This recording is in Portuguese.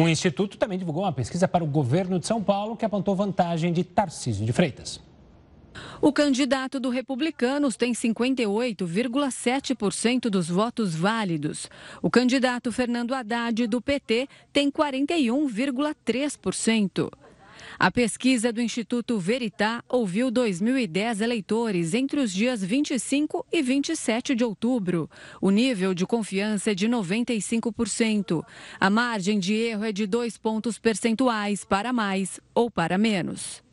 O Instituto também divulgou uma pesquisa para o governo de São Paulo que apontou vantagem de Tarcísio de Freitas. O candidato do Republicanos tem 58,7% dos votos válidos. O candidato Fernando Haddad, do PT, tem 41,3%. A pesquisa do Instituto Veritá ouviu 2.010 eleitores entre os dias 25 e 27 de outubro. O nível de confiança é de 95%. A margem de erro é de dois pontos percentuais para mais ou para menos.